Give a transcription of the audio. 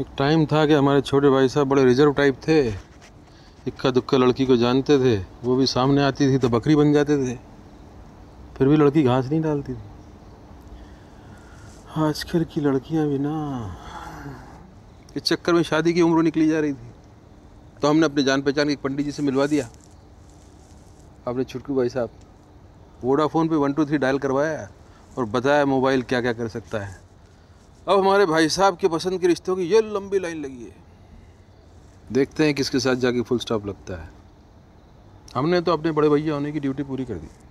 एक टाइम था कि हमारे छोटे भाई साहब बड़े रिजर्व टाइप थे इक्का दुक्का लड़की को जानते थे वो भी सामने आती थी तो बकरी बन जाते थे फिर भी लड़की घास नहीं डालती थी आजकल की लड़कियां भी ना इस चक्कर में शादी की उम्र निकली जा रही थी तो हमने अपने जान पहचान के पंडित जी से मिलवा दिया आपने छुटकू भाई साहब वोडाफोन पे वन टू थ्री डायल करवाया और बताया मोबाइल क्या क्या कर सकता है अब हमारे भाई साहब के पसंद के रिश्तों की ये लंबी लाइन लगी है देखते हैं किसके साथ जाके फुल स्टॉप लगता है हमने तो अपने बड़े भैया होने की ड्यूटी पूरी कर दी